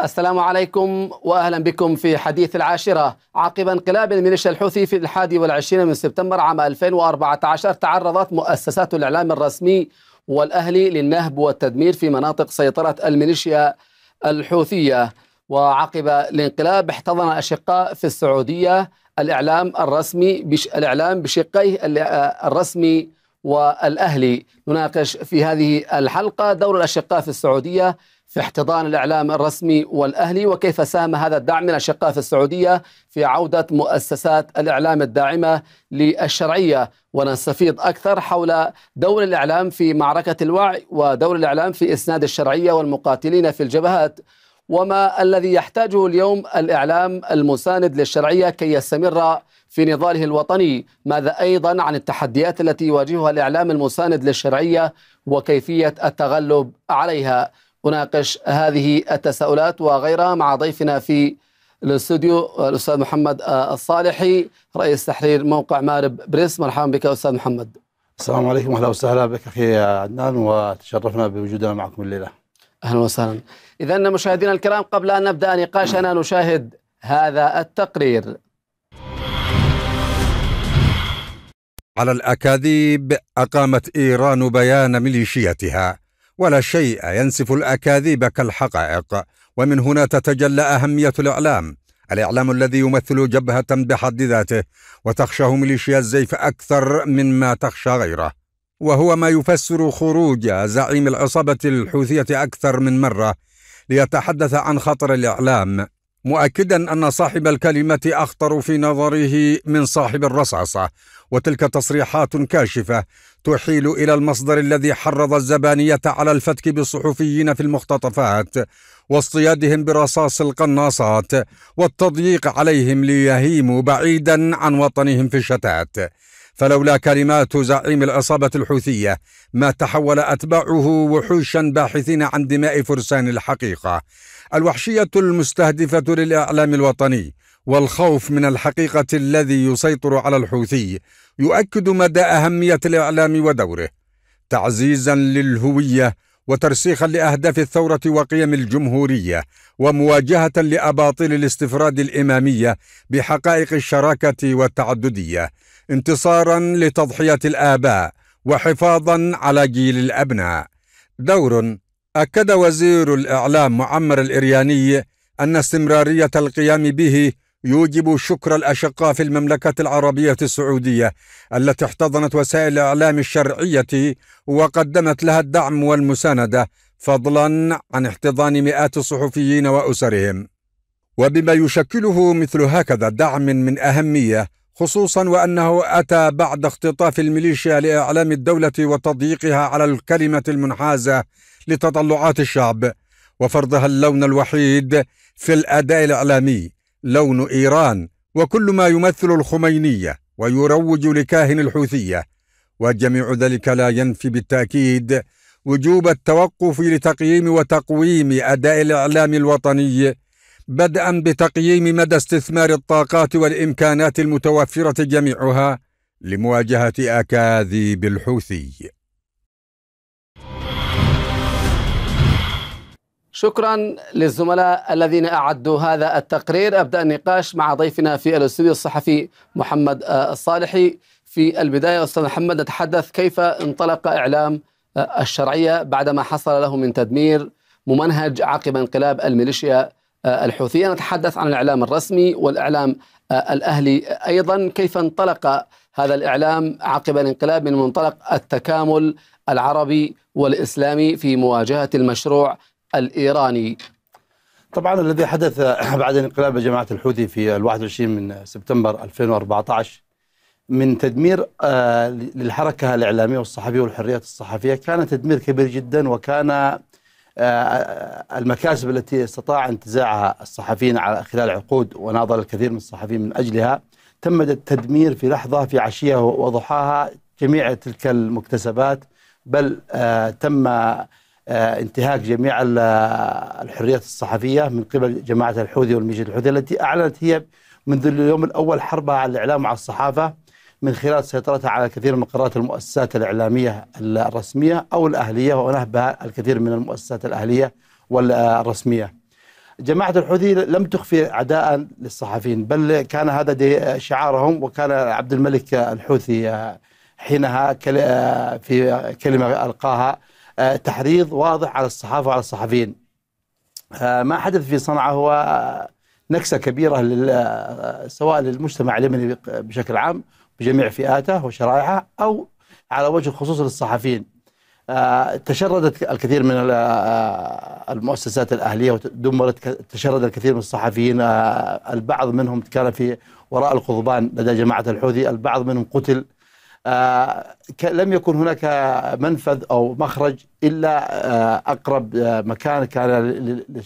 السلام عليكم وأهلا بكم في حديث العاشرة عقب انقلاب الميليشيا الحوثي في الحادي والعشرين من سبتمبر عام 2014 تعرضت مؤسسات الإعلام الرسمي والأهلي للنهب والتدمير في مناطق سيطرة الميليشيا الحوثية وعقب الانقلاب احتضن أشقاء في السعودية الإعلام الرسمي بش... الإعلام بشقيه الرسمي والأهلي نناقش في هذه الحلقة دور الأشقاء في السعودية في احتضان الإعلام الرسمي والأهلي وكيف ساهم هذا الدعم من الشقاء في السعودية في عودة مؤسسات الإعلام الداعمة للشرعية ونستفيض أكثر حول دور الإعلام في معركة الوعي ودور الإعلام في إسناد الشرعية والمقاتلين في الجبهات وما الذي يحتاجه اليوم الإعلام المساند للشرعية كي يستمر في نضاله الوطني ماذا أيضا عن التحديات التي يواجهها الإعلام المساند للشرعية وكيفية التغلب عليها أناقش هذه التساؤلات وغيرها مع ضيفنا في الاستوديو الأستاذ محمد آه، الصالحي رئيس تحرير موقع مارب بريس مرحبا بك أستاذ محمد السلام عليكم اهلا وسهلا بك اخي عدنان وتشرفنا بوجودنا معكم الليله. اهلا وسهلا. اذا مشاهدينا الكرام قبل ان نبدا نقاشنا نشاهد هذا التقرير. على الاكاذيب اقامت ايران بيان ميليشياتها ولا شيء ينسف الأكاذيب كالحقائق ومن هنا تتجلى أهمية الإعلام الإعلام الذي يمثل جبهة بحد ذاته وتخشاه ميليشيا الزيف أكثر مما تخشى غيره وهو ما يفسر خروج زعيم العصابة الحوثية أكثر من مرة ليتحدث عن خطر الإعلام مؤكدا أن صاحب الكلمة أخطر في نظره من صاحب الرصاصة وتلك تصريحات كاشفة تحيل إلى المصدر الذي حرض الزبانية على الفتك بالصحفيين في المختطفات واصطيادهم برصاص القناصات والتضييق عليهم ليهيموا بعيدا عن وطنهم في الشتات فلولا كلمات زعيم العصابة الحوثية ما تحول أتباعه وحوشا باحثين عن دماء فرسان الحقيقة الوحشية المستهدفة للإعلام الوطني والخوف من الحقيقة الذي يسيطر على الحوثي يؤكد مدى أهمية الإعلام ودوره تعزيزا للهوية وترسيخا لأهداف الثورة وقيم الجمهورية ومواجهة لأباطيل الاستفراد الإمامية بحقائق الشراكة والتعددية انتصارا لتضحية الآباء وحفاظا على جيل الأبناء دور أكد وزير الإعلام معمر الإرياني أن استمرارية القيام به يوجب شكر الأشقاء في المملكة العربية السعودية التي احتضنت وسائل الإعلام الشرعية وقدمت لها الدعم والمساندة فضلا عن احتضان مئات الصحفيين وأسرهم وبما يشكله مثل هكذا دعم من أهمية خصوصا وأنه أتى بعد اختطاف الميليشيا لإعلام الدولة وتضييقها على الكلمة المنحازة لتطلعات الشعب وفرضها اللون الوحيد في الأداء الإعلامي لون إيران وكل ما يمثل الخمينية ويروج لكاهن الحوثية وجميع ذلك لا ينفي بالتأكيد وجوب التوقف لتقييم وتقويم أداء الإعلام الوطني بدءا بتقييم مدى استثمار الطاقات والإمكانات المتوفرة جميعها لمواجهة أكاذيب الحوثي شكرا للزملاء الذين أعدوا هذا التقرير أبدأ النقاش مع ضيفنا في الاستوديو الصحفي محمد آه، الصالحي في البداية أستاذ محمد نتحدث كيف انطلق إعلام آه، الشرعية بعدما حصل له من تدمير ممنهج عقب انقلاب الميليشيا آه، الحوثية نتحدث عن الإعلام الرسمي والإعلام الأهلي أيضا كيف انطلق هذا الإعلام عقب الانقلاب من منطلق التكامل العربي والإسلامي في مواجهة المشروع الإيراني طبعا الذي حدث بعد انقلاب جماعة الحوثي في 21 من سبتمبر 2014 من تدمير آه، للحركة الإعلامية والصحفية والحريات الصحفية كان تدمير كبير جدا وكان آه، آه، المكاسب التي استطاع انتزاعها الصحفيين على خلال عقود وناضل الكثير من الصحفيين من أجلها تم التدمير في لحظة في عشية وضحاها جميع تلك المكتسبات بل تم آه، انتهاك جميع الحريات الصحفية من قبل جماعة الحوثي والميليشيا الحوثي التي أعلنت هي منذ اليوم الأول حربها على الإعلام وعلى الصحافة من خلال سيطرتها على كثير من قرارات المؤسسات الإعلامية الرسمية أو الأهلية ونهبها الكثير من المؤسسات الأهلية والرسمية جماعة الحوثي لم تخفي عداء للصحفيين بل كان هذا شعارهم وكان عبد الملك الحوثي حينها آه، في كلمة ألقاها آه، تحريض واضح على الصحافة وعلى الصحفيين آه، ما حدث في صنعاء هو نكسة كبيرة آه، سواء للمجتمع اليمني بشكل عام بجميع فئاته وشرائحه أو على وجه الخصوص للصحفيين تشردت الكثير من المؤسسات الأهلية ودمرت تشرد الكثير من الصحفيين البعض منهم كان في وراء القضبان لدى جماعة الحوثي البعض منهم قتل آه، لم يكن هناك منفذ أو مخرج إلا آه، أقرب آه، مكان كان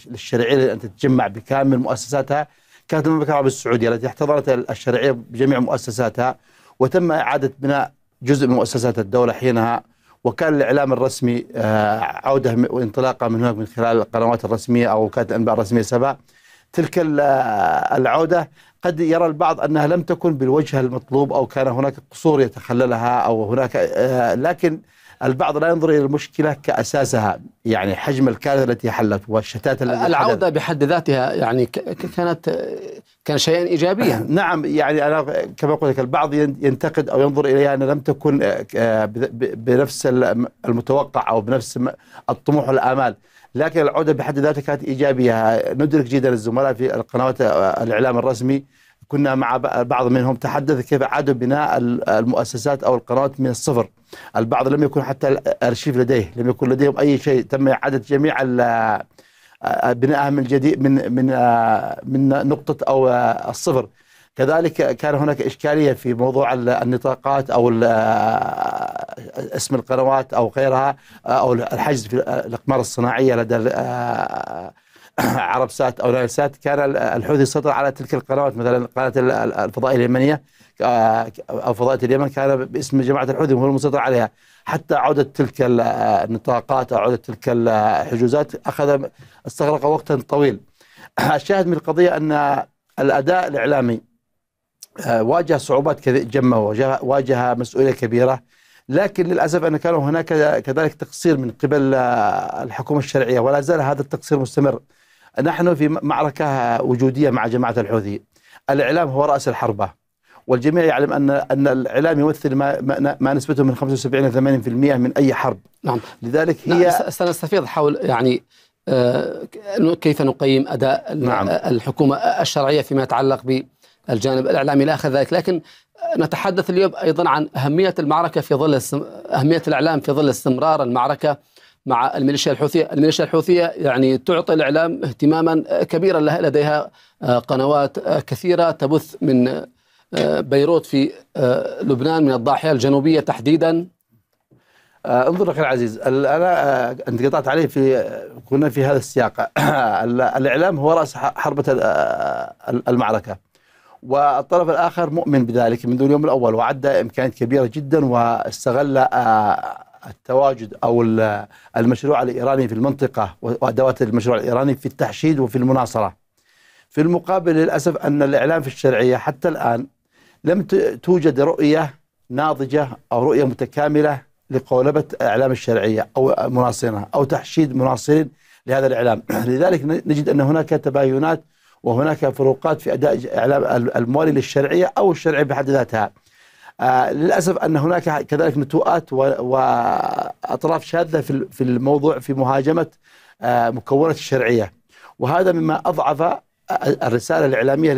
للشرعية أن تتجمع بكامل مؤسساتها كانت المملكة العربية السعودية التي احتضنت الشرعية بجميع مؤسساتها وتم إعادة بناء جزء من مؤسسات الدولة حينها وكان الإعلام الرسمي عودة وانطلاقة من هناك من خلال القنوات الرسمية أو وكالة الأنباء الرسمية سبأ تلك العودة قد يرى البعض أنها لم تكن بالوجه المطلوب أو كان هناك قصور يتخللها أو هناك آه، لكن البعض لا ينظر الى المشكله كاساسها يعني حجم الكارثه التي حلت والشتات التي العوده حدث. بحد ذاتها يعني كانت كان شيئا ايجابيا آه، نعم يعني انا كما قلت لك البعض ينتقد او ينظر اليها انها لم تكن آه، بنفس المتوقع او بنفس الطموح والامال لكن العوده بحد ذاتها كانت ايجابيه ندرك جدا الزملاء في القنوات آه، الاعلام الرسمي كنا مع بعض منهم تحدث كيف اعادوا بناء المؤسسات او القنوات من الصفر البعض لم يكن حتى الارشيف لديه لم يكن لديهم اي شيء تم اعاده جميع آه، آه، بناءها من جديد من من من نقطه او الصفر كذلك كان هناك إشكالية في موضوع النطاقات أو اسم القنوات أو غيرها أو الحجز في الأقمار الصناعية لدى آه، عرب سات أو نايل سات كان الحوثي سيطر على تلك القنوات مثلا قناة الفضائية اليمنية آه، أو فضائية اليمن كان باسم جماعة الحوثي هو المسيطر عليها حتى عودة تلك النطاقات أو عودة تلك الحجوزات أخذ استغرق وقتا طويل الشاهد من القضية أن الأداء الإعلامي آه، واجه صعوبات جمة واجه, واجه مسؤولية كبيرة لكن للأسف أن كان هناك كذلك تقصير من قبل آه، الحكومة الشرعية ولا زال هذا التقصير مستمر نحن في معركة وجودية مع جماعة الحوثي الإعلام هو رأس الحربة والجميع يعلم ان ان الاعلام يمثل ما ما نسبته من 75 الى 80% من اي حرب. نعم. لذلك هي نعم سنستفيض حول يعني آه، كيف نقيم اداء نعم. الحكومه الشرعيه فيما يتعلق ب الجانب الاعلامي الى اخر ذلك، لكن نتحدث اليوم ايضا عن اهميه المعركه في ظل السم... اهميه الاعلام في ظل استمرار المعركه مع الميليشيا الحوثيه، الميليشيا الحوثيه يعني تعطي الاعلام اهتماما كبيرا لها لديها آه، قنوات آه، كثيره تبث من آه، بيروت في لبنان من الضاحيه الجنوبيه تحديدا انظر اخي العزيز انا انت قطعت عليه في كنا في هذا السياق الاعلام هو راس حربه المعركه والطرف الآخر مؤمن بذلك منذ اليوم الأول وعد إمكانيات كبيرة جدا واستغل آه، التواجد أو المشروع الإيراني في المنطقة وأدوات المشروع الإيراني في التحشيد وفي المناصرة في المقابل للأسف أن الإعلام في الشرعية حتى الآن لم توجد رؤية ناضجة أو رؤية متكاملة لقولبة إعلام الشرعية أو مناصرها أو تحشيد مناصرين لهذا الإعلام لذلك نجد أن هناك تباينات وهناك فروقات في أداء إعلام الموالي للشرعية أو الشرعية بحد ذاتها آه للأسف أن هناك كذلك نتوءات وأطراف شاذة في الموضوع في مهاجمة آه مكونات الشرعية وهذا مما أضعف الرسالة الإعلامية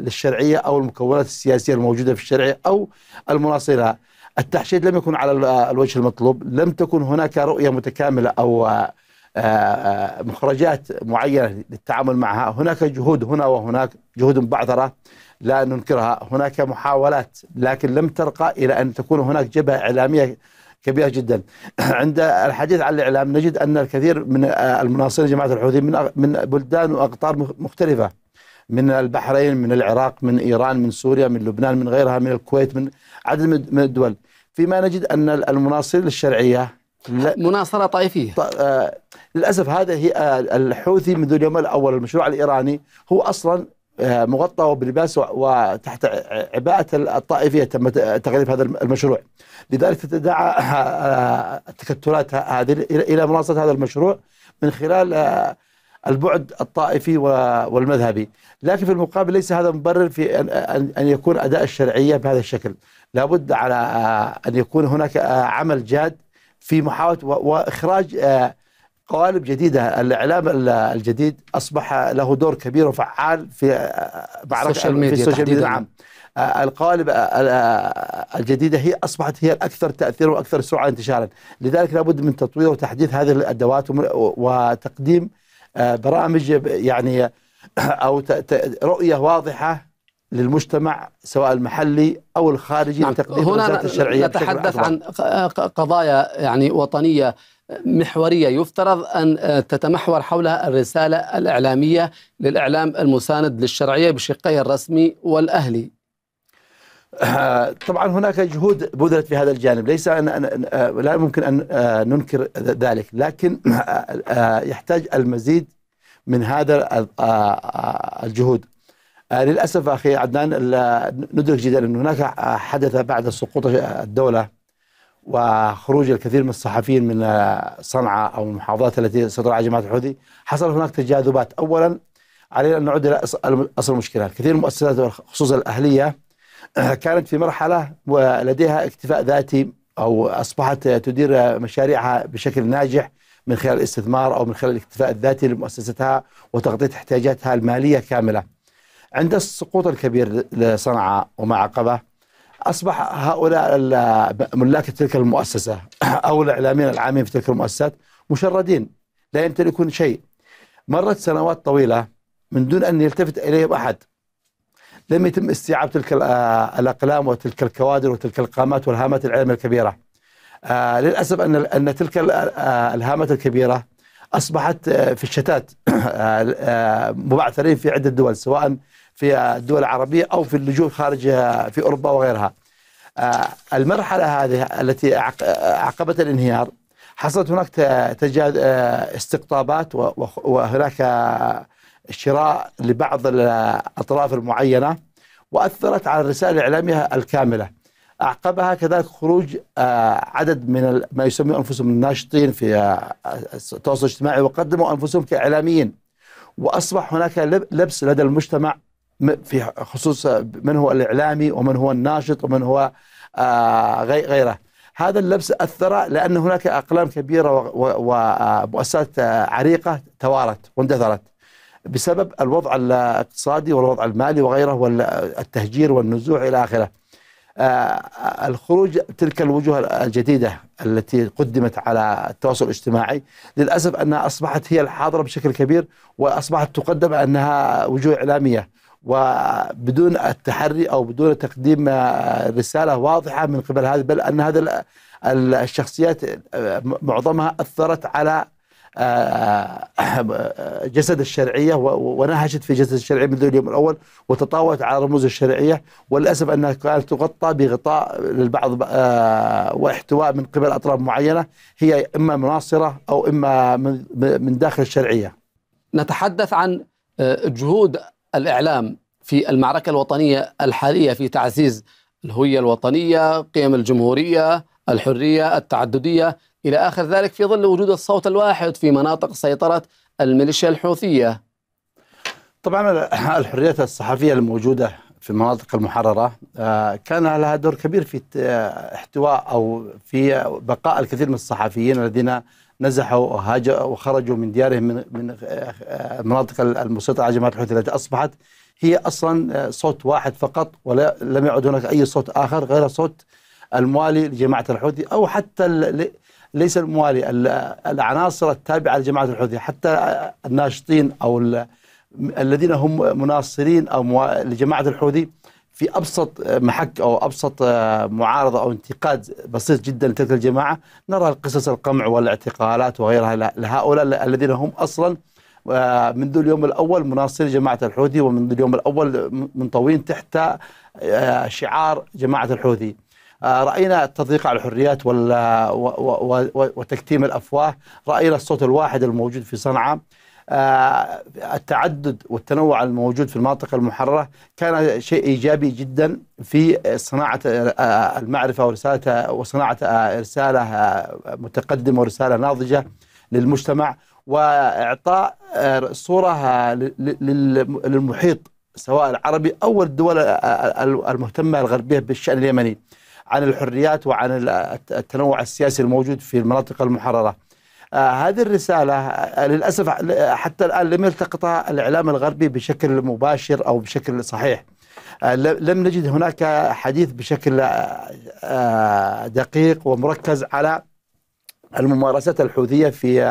للشرعية أو المكونات السياسية الموجودة في الشرعية أو المناصرة التحشيد لم يكن على الوجه المطلوب لم تكن هناك رؤية متكاملة أو آه، آه، آه، مخرجات معينة للتعامل معها هناك جهود هنا وهناك جهود مبعثرة لا ننكرها هناك محاولات لكن لم ترقى إلى أن تكون هناك جبهة إعلامية كبيرة جدا عند الحديث عن الإعلام نجد أن الكثير من آه، المناصرين جماعة الحوثي من من بلدان وأقطار مختلفة من البحرين من العراق من إيران من سوريا من لبنان من غيرها من الكويت من عدد من الدول فيما نجد أن المناصرين للشرعية مناصره طائفيه ط... آه للاسف هذا هي آه، الحوثي منذ اليوم الاول المشروع الايراني هو اصلا آه، مغطى بلباس وتحت عباءة الطائفية تم تغليب هذا المشروع لذلك تدعى التكتلات آه، هذه إلى مناصرة هذا المشروع من خلال البعد الطائفي والمذهبي لكن في المقابل ليس هذا مبرر في أن يكون أداء الشرعية بهذا الشكل لابد على أن يكون هناك عمل جاد في محاولة وإخراج آه، قوالب جديدة الإعلام الجديد أصبح له دور كبير وفعال في آه، معركة السوشيال ميديا, في السوشيال ميديا نعم آه، القوالب الجديدة هي أصبحت هي الأكثر تأثيرا وأكثر سرعة انتشارا لذلك لابد من تطوير وتحديث هذه الأدوات وتقديم برامج يعني أو رؤية واضحة للمجتمع سواء المحلي او الخارجي نعم. لتقديم هنا الشرعيه نتحدث عن قضايا يعني وطنيه محوريه يفترض ان آه، تتمحور حولها الرساله الاعلاميه للاعلام المساند للشرعيه بشقيه الرسمي والاهلي. آه، طبعا هناك جهود بذلت في هذا الجانب، ليس أن آه، لا يمكن ان ننكر ذلك، لكن يحتاج المزيد من هذا الجهود. آه، للاسف اخي عدنان ندرك جدا ان هناك آه، حدث بعد سقوط الدوله وخروج الكثير من الصحفيين من آه، صنعاء او المحافظات التي سيطر على جماعه الحوثي حصل هناك تجاذبات اولا علينا ان نعود الى اصل المشكله كثير من المؤسسات خصوصا الاهليه كانت في مرحله ولديها اكتفاء ذاتي او اصبحت تدير مشاريعها بشكل ناجح من خلال الاستثمار او من خلال الاكتفاء الذاتي لمؤسستها وتغطيه احتياجاتها الماليه كامله عند السقوط الكبير لصنعاء وما عقبه اصبح هؤلاء ملاك تلك المؤسسه او الاعلاميين العامين في تلك المؤسسات مشردين لا يمتلكون شيء مرت سنوات طويله من دون ان يلتفت اليهم احد لم يتم استيعاب تلك آه، الاقلام وتلك الكوادر وتلك القامات والهامات العلميه الكبيره آه، للاسف ان ان تلك آه، الهامات الكبيره اصبحت في الشتات مبعثرين في عده دول سواء في الدول العربية أو في اللجوء خارج في أوروبا وغيرها آه، المرحلة هذه التي عقبت الانهيار حصلت هناك تجاد آه، استقطابات وهناك شراء لبعض الأطراف المعينة وأثرت على الرسالة الإعلامية الكاملة أعقبها كذلك خروج آه، عدد من ما يسمون أنفسهم الناشطين في التواصل الاجتماعي وقدموا أنفسهم كإعلاميين وأصبح هناك لبس لدى المجتمع في خصوص من هو الإعلامي ومن هو الناشط ومن هو آه، غيره هذا اللبس أثر لأن هناك أقلام كبيرة ومؤسسات آه، آه، عريقة توارت واندثرت بسبب الوضع الاقتصادي والوضع المالي وغيره والتهجير والنزوع إلى آخره الخروج تلك الوجوه الجديدة التي قدمت على التواصل الاجتماعي للأسف أنها أصبحت هي الحاضرة بشكل كبير وأصبحت تقدم أنها وجوه إعلامية وبدون التحري او بدون تقديم آه، رساله واضحه من قبل هذه بل ان هذا الشخصيات آه، معظمها اثرت على آه، جسد الشرعيه ونهشت في جسد الشرعيه منذ اليوم الاول وتطاولت على رموز الشرعيه وللاسف انها كانت تغطى بغطاء للبعض واحتواء من قبل اطراف معينه هي اما مناصره او اما من داخل الشرعيه. نتحدث عن جهود الاعلام في المعركه الوطنيه الحاليه في تعزيز الهويه الوطنيه، قيم الجمهوريه، الحريه، التعدديه الى اخر ذلك في ظل وجود الصوت الواحد في مناطق سيطره الميليشيا الحوثيه. طبعا الحريات الصحفيه الموجوده في المناطق المحرره آه، كان لها دور كبير في احتواء او في بقاء الكثير من الصحفيين الذين نزحوا وخرجوا من ديارهم من من المناطق آه، المسيطره على جماعه الحوثي التي اصبحت هي اصلا آه، صوت واحد فقط ولا لم يعد هناك اي صوت اخر غير صوت الموالي لجماعه الحوثي او حتى ليس الموالي العناصر التابعه لجماعه الحوثي حتى آه، الناشطين او الذين هم مناصرين او لجماعه الحوثي في ابسط آه، محك او ابسط آه، معارضه او انتقاد بسيط جدا لتلك الجماعه نرى القصص القمع والاعتقالات وغيرها لهؤلاء الذين هم اصلا آه، منذ اليوم الاول مناصر جماعه الحوثي ومنذ اليوم الاول منطوين تحت شعار جماعه الحوثي. راينا التضييق على الحريات وتكتيم الافواه، راينا الصوت الواحد الموجود في صنعاء آه، التعدد والتنوع الموجود في المناطق المحررة كان شيء إيجابي جدا في صناعة آه، المعرفة ورسالة وصناعة آه، رسالة متقدمة ورسالة ناضجة للمجتمع وإعطاء صورة للمحيط سواء العربي أو الدول المهتمة الغربية بالشأن اليمني عن الحريات وعن التنوع السياسي الموجود في المناطق المحرره. آه، هذه الرسالة آه، للأسف آه، حتى الآن لم يلتقطها الإعلام الغربي بشكل مباشر أو بشكل صحيح لم نجد هناك حديث بشكل دقيق ومركز على الممارسات الحوثية في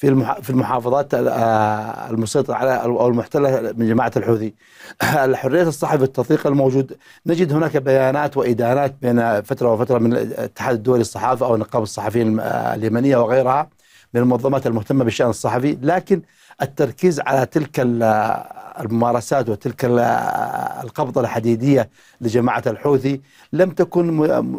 في في المحافظات آه، المسيطرة على أو المحتلة من جماعة الحوثي حرية الصحفي التطبيق الموجود نجد هناك بيانات وإدانات بين فترة وفترة من الاتحاد الدولي الصحافة أو نقاب الصحفيين اليمنية وغيرها من المنظمات المهتمة بالشأن الصحفي لكن التركيز على تلك الممارسات وتلك القبضة الحديدية لجماعة الحوثي لم تكن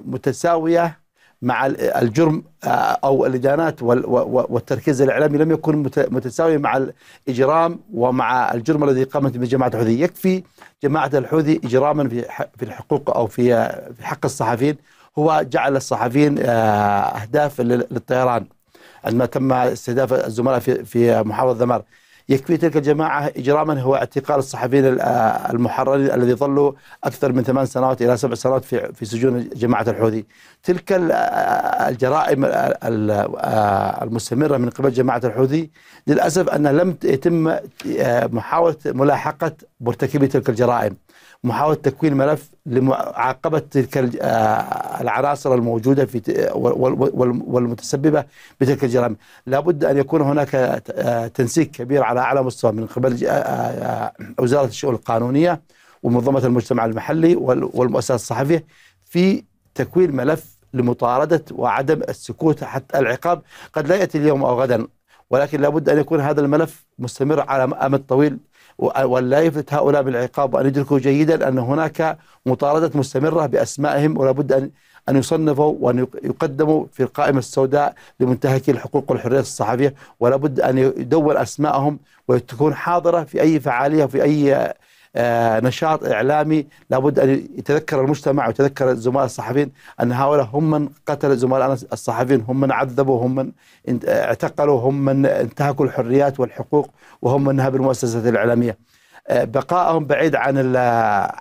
متساوية مع الجرم آه، او الادانات والتركيز الاعلامي لم يكن متساوي مع الاجرام ومع الجرم الذي قامت به جماعه الحوثي، يكفي جماعه الحوثي اجراما في الحقوق او في في حق الصحفيين هو جعل الصحفيين آه، اهداف للطيران عندما تم استهداف الزملاء في في محافظه ذمار يكفي تلك الجماعة إجراما هو اعتقال الصحفيين آه، المحررين الذي ظلوا أكثر من ثمان سنوات إلى سبع سنوات في في سجون جماعة الحوثي تلك آه، آه، الجرائم المستمرة من قبل جماعة الحوثي للأسف أن لم يتم محاولة ملاحقة مرتكبي تلك الجرائم محاولة تكوين ملف لمعاقبة تلك آه، العناصر الموجودة في والمتسببة بتلك الجرائم لابد أن يكون هناك آه، تنسيق كبير على أعلى مستوى من قبل آه، وزارة الشؤون القانونية ومنظمة المجتمع المحلي والمؤسسات الصحفية في تكوين ملف لمطاردة وعدم السكوت حتى العقاب قد لا يأتي اليوم أو غدا ولكن لابد أن يكون هذا الملف مستمر على أمد طويل ولا يفلت هؤلاء بالعقاب وأن يدركوا جيدا أن هناك مطاردة مستمرة بأسمائهم ولا بد أن أن يصنفوا وأن يقدموا في القائمة السوداء لمنتهكي الحقوق والحريات الصحفية ولا بد أن يدون أسمائهم وتكون حاضرة في أي فعالية وفي أي آه، نشاط إعلامي لابد أن يتذكر المجتمع ويتذكر الزملاء الصحفيين أن هؤلاء هم من قتل زملاء الصحفيين هم من عذبوا هم من اعتقلوا هم من انتهكوا الحريات والحقوق وهم من نهب المؤسسات الإعلامية آه، بقائهم بعيد عن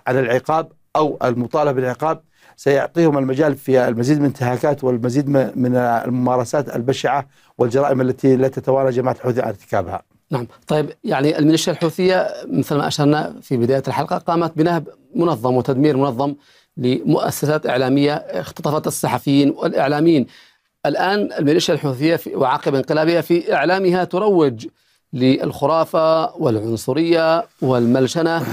عن العقاب أو المطالبة بالعقاب سيعطيهم المجال في المزيد من الانتهاكات والمزيد من الممارسات البشعة والجرائم التي لا تتوانى جماعة الحوثي عن ارتكابها نعم طيب يعني الميليشيا الحوثية مثل ما أشرنا في بداية الحلقة قامت بنهب منظم وتدمير منظم لمؤسسات إعلامية اختطفت الصحفيين والإعلاميين الآن الميليشيا الحوثية وعقب انقلابها في إعلامها تروج للخرافة والعنصرية والملشنة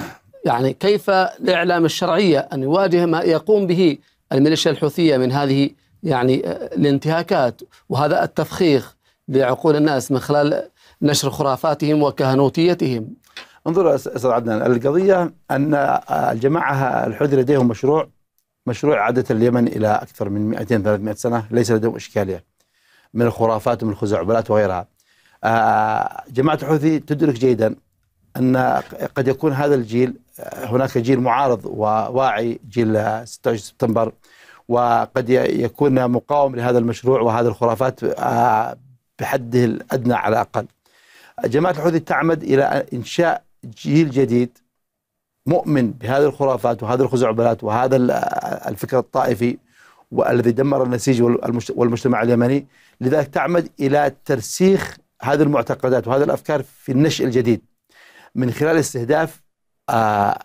يعني كيف الإعلام الشرعية أن يواجه ما يقوم به الميليشيا الحوثية من هذه يعني الانتهاكات وهذا التفخيخ لعقول الناس من خلال نشر خرافاتهم وكهنوتيتهم انظر استاذ عدنان القضيه ان الجماعه الحوثي لديهم مشروع مشروع عاده اليمن الى اكثر من 200 300 سنه ليس لديهم اشكاليه من الخرافات ومن الخزعبلات وغيرها. آه، جماعه الحوثي تدرك جيدا ان قد يكون هذا الجيل آه، هناك جيل معارض وواعي جيل 26 سبتمبر وقد يكون مقاوم لهذا المشروع وهذه الخرافات آه، بحده الادنى على الاقل. جماعة الحوثي تعمد إلى إنشاء جيل جديد مؤمن بهذه الخرافات وهذه الخزعبلات وهذا الفكر الطائفي والذي دمر النسيج والمجتمع اليمني لذلك تعمد إلى ترسيخ هذه المعتقدات وهذه الأفكار في النشء الجديد من خلال استهداف آه،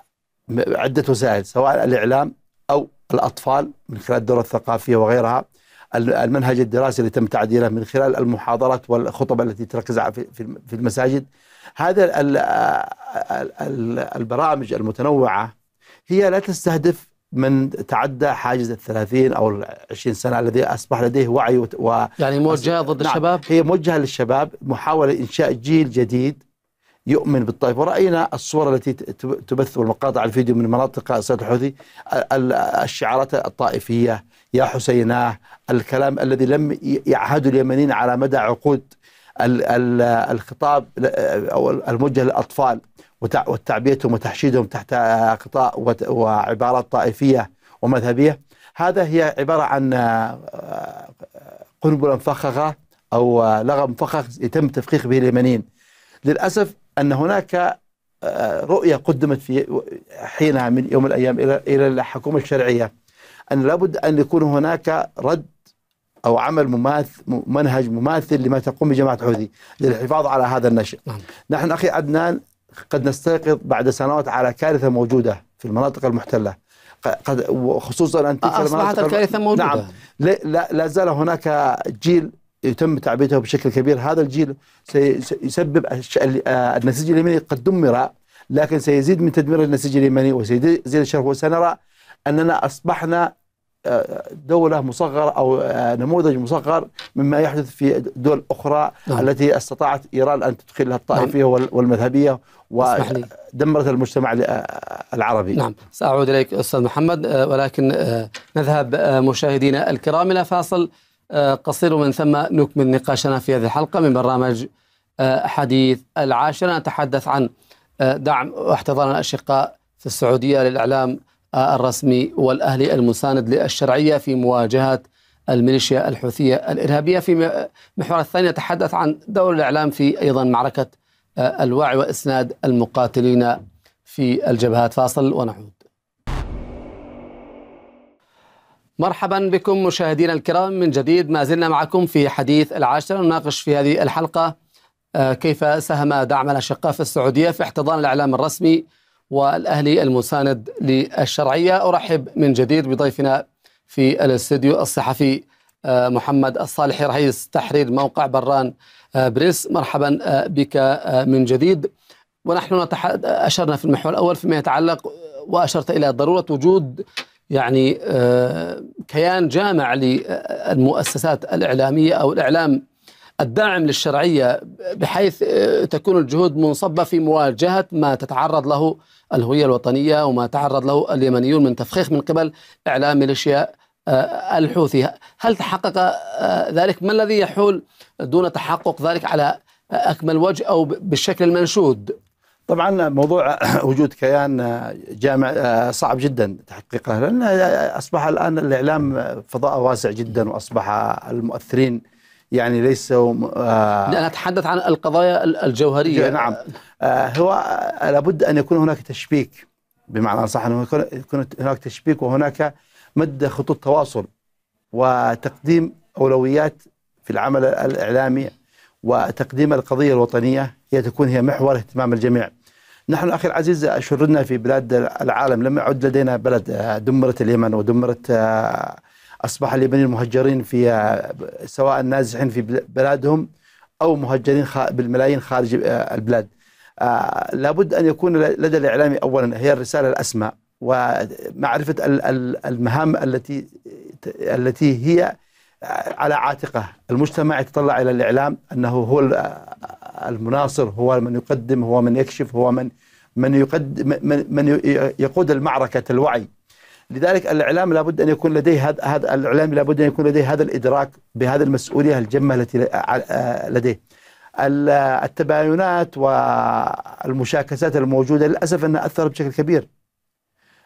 عدة وسائل سواء الإعلام أو الأطفال من خلال الدورة الثقافية وغيرها المنهج الدراسي اللي تم تعديله من خلال المحاضرات والخطب التي تركز في المساجد هذا البرامج المتنوعة هي لا تستهدف من تعدى حاجز الثلاثين أو العشرين سنة الذي أصبح لديه وعي و... يعني موجهة ضد نعم. الشباب؟ هي موجهة للشباب محاولة إنشاء جيل جديد يؤمن بالطائفه ورأينا الصور التي تبث والمقاطع الفيديو من مناطق سد الحوثي الشعارات الطائفية يا حسيناه الكلام الذي لم يعهد اليمنيين على مدى عقود الخطاب أو الموجه للأطفال وتعبيتهم وتحشيدهم تحت غطاء وعبارات طائفية ومذهبية هذا هي عبارة عن آه، قنبلة مفخخة أو لغم مفخخ يتم تفخيخ به اليمنيين للأسف أن هناك آه، رؤية قدمت في حينها من يوم الأيام إلى إلى الحكومة الشرعية أن لابد أن يكون هناك رد أو عمل مماثل منهج مماثل لما تقوم بجماعة حوثي للحفاظ على هذا النشء نعم. نحن أخي عدنان قد نستيقظ بعد سنوات على كارثة موجودة في المناطق المحتلة قد وخصوصا أن تلك أصبحت المناطق الكارثة موجودة نعم لا, لا زال هناك جيل يتم تعبئتها بشكل كبير هذا الجيل سيسبب آه، النسيج اليمني قد دمر لكن سيزيد من تدمير النسيج اليمني وسيزيد الشرف وسنرى أننا أصبحنا آه، دولة مصغرة أو آه، نموذج مصغر مما يحدث في دول أخرى نعم. التي استطاعت إيران أن تدخلها الطائفية نعم. والمذهبية ودمرت المجتمع العربي نعم سأعود إليك أستاذ محمد ولكن نذهب مشاهدينا الكرام إلى فاصل آه، قصير ومن ثم نكمل نقاشنا في هذه الحلقة من برنامج آه، حديث العاشرة نتحدث عن آه، دعم واحتضان الأشقاء في السعودية للإعلام الرسمي والأهلي المساند للشرعية في مواجهة الميليشيا الحوثية الإرهابية في محور الثاني نتحدث عن دور الإعلام في أيضا معركة الوعي وإسناد المقاتلين في الجبهات فاصل ونعود مرحبا بكم مشاهدينا الكرام من جديد ما زلنا معكم في حديث العاشر نناقش في هذه الحلقة آه، كيف ساهم دعم الأشقاء في السعودية في احتضان الإعلام الرسمي والأهلي المساند للشرعية أرحب من جديد بضيفنا في الاستديو الصحفي آه، محمد الصالحي رئيس تحرير موقع بران آه، بريس مرحبا بك من جديد ونحن أشرنا في المحور الأول فيما يتعلق وأشرت إلى ضرورة وجود يعني آه، كيان جامع للمؤسسات الإعلامية أو الإعلام الداعم للشرعية بحيث آه، تكون الجهود منصبة في مواجهة ما تتعرض له الهوية الوطنية وما تعرض له اليمنيون من تفخيخ من قبل إعلام ميليشيا آه، الحوثي هل تحقق ذلك ما الذي يحول دون تحقق ذلك على أكمل وجه أو بالشكل المنشود طبعا موضوع وجود كيان جامع آه، صعب جدا تحقيقه لان آه، اصبح الان الاعلام فضاء واسع جدا واصبح المؤثرين يعني ليسوا انا آه، اتحدث عن القضايا الجوهريه نعم هو لابد ان يكون هناك تشبيك بمعنى صح انه يكون هناك تشبيك وهناك مد خطوط تواصل وتقديم اولويات في العمل الاعلامي وتقديم القضية الوطنية هي تكون هي محور اهتمام الجميع نحن أخي العزيز شردنا في بلاد العالم لم يعد لدينا بلد آه، دمرت اليمن ودمرت آه، أصبح اليمنيين المهجرين في آه، سواء نازحين في بلادهم أو مهجرين بالملايين خارج البلاد لابد أن يكون لدى الإعلام أولا هي الرسالة الأسمى ومعرفة المهام التي التي هي على عاتقه المجتمع يتطلع الى الاعلام انه هو المناصر هو من يقدم هو من يكشف هو من من يقدم من, من يقود المعركه الوعي لذلك الاعلام لابد ان يكون لديه هذا هذ الاعلام لابد ان يكون لديه هذا الادراك بهذه المسؤوليه الجمه التي لديه التباينات والمشاكسات الموجوده للاسف انها اثرت بشكل كبير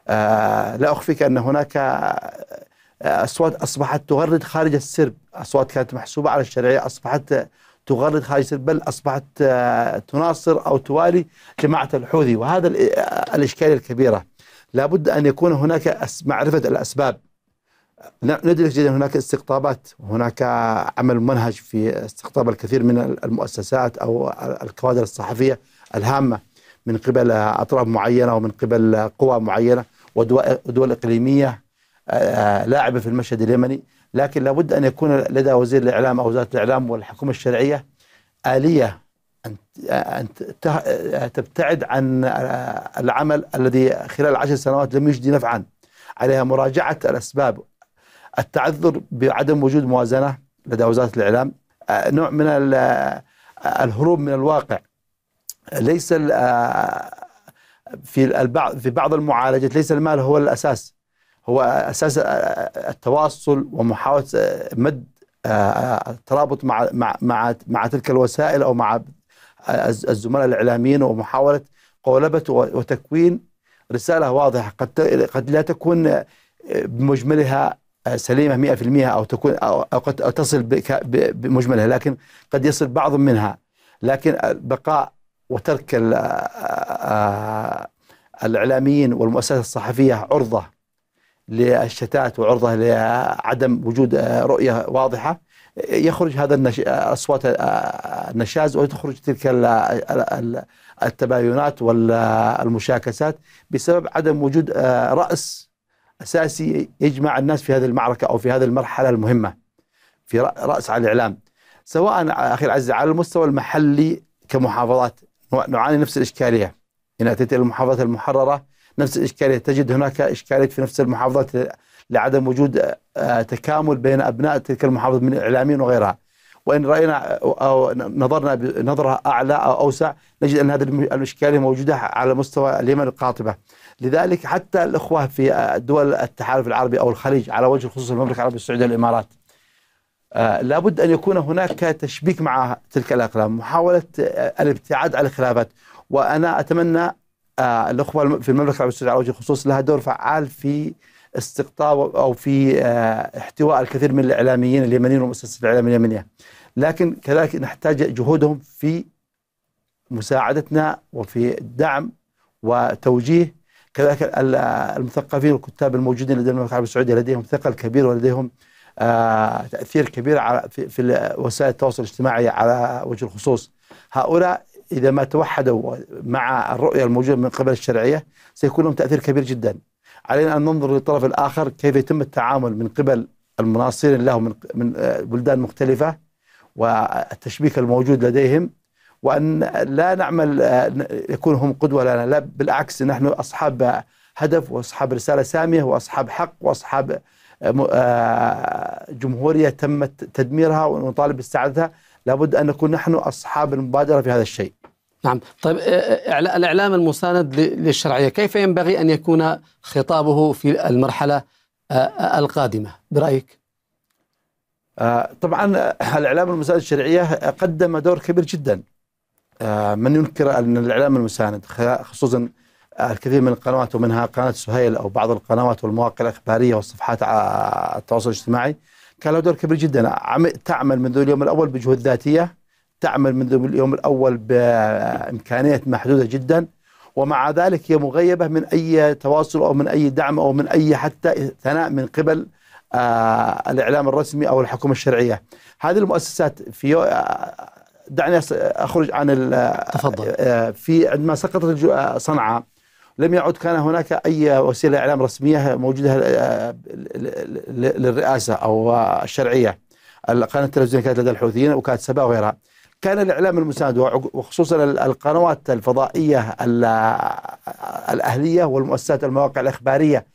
آه، لا اخفيك ان هناك أصوات أصبحت تغرد خارج السرب أصوات كانت محسوبة على الشرعية أصبحت تغرد خارج السرب بل أصبحت آه، تناصر أو توالي جماعة الحوثي وهذا آه، الإشكالية الكبيرة لابد أن يكون هناك معرفة الأسباب ندرك جيدا هناك استقطابات وهناك عمل منهج في استقطاب الكثير من المؤسسات أو الكوادر الصحفية الهامة من قبل أطراف معينة ومن قبل قوى معينة ودول إقليمية لاعبة في المشهد اليمني لكن لابد أن يكون لدى وزير الإعلام أو وزارة الإعلام والحكومة الشرعية آلية أن تبتعد عن العمل الذي خلال عشر سنوات لم يجدي نفعا عليها مراجعة الأسباب التعذر بعدم وجود موازنة لدى وزارة الإعلام نوع من الهروب من الواقع ليس في البعض في بعض المعالجات ليس المال هو الأساس هو اساس التواصل ومحاوله مد آه، آه، الترابط مع مع مع, مع تلك الوسائل او مع الزملاء الاعلاميين ومحاوله قولبه وتكوين رساله واضحه قد قد لا تكون آه، بمجملها سليمه 100% او تكون او قد تصل بمجملها لكن قد يصل بعض منها لكن بقاء وترك الاعلاميين والمؤسسات الصحفيه عرضه للشتات وعرضة لعدم وجود آه، رؤية واضحة يخرج هذا النش... آه، أصوات آه، النشاز وتخرج تلك التباينات والمشاكسات بسبب عدم وجود رأس أساسي يجمع الناس في هذه المعركة أو في هذه المرحلة المهمة في رأس على الإعلام سواء أخي العزيز على المستوى المحلي كمحافظات نعاني نفس الإشكالية إن أتيت إلى المحافظات المحررة نفس الإشكالية تجد هناك إشكالية في نفس المحافظات لعدم وجود آه، تكامل بين أبناء تلك المحافظة من إعلاميين وغيرها وإن رأينا أو نظرنا بنظره أعلى أو أوسع نجد أن هذه الإشكالية موجودة على مستوى اليمن القاطبة لذلك حتى الإخوة في دول التحالف العربي أو الخليج على وجه الخصوص المملكة العربية السعودية والإمارات آه، لابد أن يكون هناك تشبيك مع تلك الأقلام محاولة آه، الابتعاد عن الخلافات وأنا أتمنى آه، الاخوه في المملكه العربيه السعوديه على وجه الخصوص لها دور فعال في استقطاب او في آه، احتواء الكثير من الاعلاميين اليمنيين والمؤسسات الاعلام اليمنيه. لكن كذلك نحتاج جهودهم في مساعدتنا وفي الدعم وتوجيه كذلك آه، المثقفين والكتاب الموجودين لدى المملكه العربيه السعوديه لديهم ثقل كبير ولديهم تاثير كبير على في وسائل التواصل الاجتماعي على وجه الخصوص. هؤلاء إذا ما توحدوا مع الرؤية الموجودة من قبل الشرعية سيكون لهم تأثير كبير جدا علينا أن ننظر للطرف الآخر كيف يتم التعامل من قبل المناصرين له من آه، بلدان مختلفة والتشبيك الموجود لديهم وأن لا نعمل آه، يكون هم قدوة لنا لا بالعكس نحن أصحاب هدف وأصحاب رسالة سامية وأصحاب حق وأصحاب آه، جمهورية تم تدميرها ونطالب باستعادتها لابد أن نكون نحن أصحاب المبادرة في هذا الشيء نعم طيب آه، آه، الإعلام المساند للشرعية كيف ينبغي أن يكون خطابه في المرحلة آه، القادمة برأيك؟ طبعا الإعلام المساند للشرعيه قدم دور كبير جدا من ينكر أن الإعلام المساند خصوصا الكثير من القنوات ومنها قناة سهيل أو بعض القنوات والمواقع الإخبارية والصفحات على التواصل الاجتماعي كان له دور كبير جدا تعمل منذ اليوم الاول بجهود ذاتيه تعمل منذ اليوم الاول بامكانيات محدوده جدا ومع ذلك هي مغيبه من اي تواصل او من اي دعم او من اي حتى ثناء من قبل آه الاعلام الرسمي او الحكومه الشرعيه. هذه المؤسسات في آه، دعني اخرج عن آه، تفضل آه، في عندما سقطت صنعاء لم يعد كان هناك أي وسيلة إعلام رسمية موجودة للرئاسة أو الشرعية القناة التلفزيونية كانت لدى الحوثيين وكانت سبا وغيرها كان الإعلام المساند وخصوصا القنوات الفضائية الأهلية والمؤسسات المواقع الإخبارية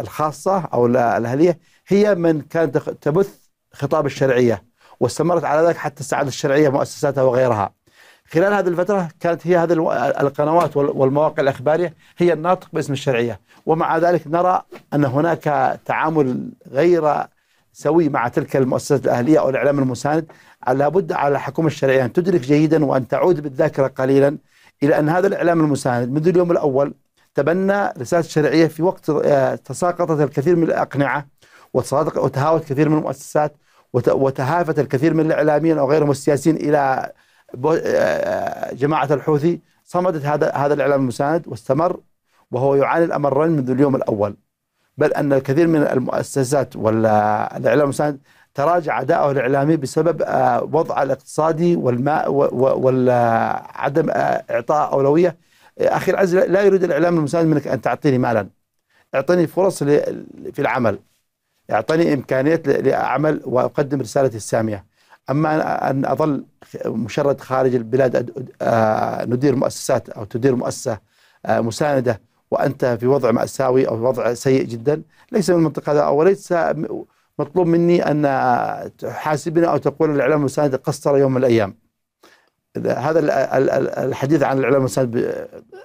الخاصة أو الأهلية هي من كانت تبث خطاب الشرعية واستمرت على ذلك حتى استعادت الشرعية مؤسساتها وغيرها خلال هذه الفترة كانت هي هذه القنوات والمواقع الإخبارية هي الناطق باسم الشرعية ومع ذلك نرى أن هناك تعامل غير سوي مع تلك المؤسسات الأهلية أو الإعلام المساند لابد على الحكومة الشرعية أن تدرك جيدا وأن تعود بالذاكرة قليلا إلى أن هذا الإعلام المساند منذ اليوم الأول تبنى رسالة الشرعية في وقت آه، تساقطت الكثير من الأقنعة وتهاوت كثير من المؤسسات وتهافت الكثير من الإعلاميين أو غيرهم السياسيين إلى آه، آه، جماعه الحوثي صمدت هذا هذا الاعلام المساند واستمر وهو يعاني الامرين منذ اليوم الاول بل ان الكثير من المؤسسات والاعلام المساند تراجع اداؤه الاعلامي بسبب آه، وضع الاقتصادي والماء وعدم اعطاء اولويه اخي العزيز لا يريد الاعلام المساند منك ان تعطيني مالا اعطني فرص في العمل اعطني امكانيه لاعمل واقدم رسالتي الساميه اما ان اظل مشرد خارج البلاد آه، ندير مؤسسات او تدير مؤسسه آه، مسانده وانت في وضع ماساوي او وضع سيء جدا ليس من المنطق هذا او ليس مطلوب مني ان تحاسبني او تقول الاعلام المساند قصر يوم من الايام. هذا الحديث عن الاعلام المساند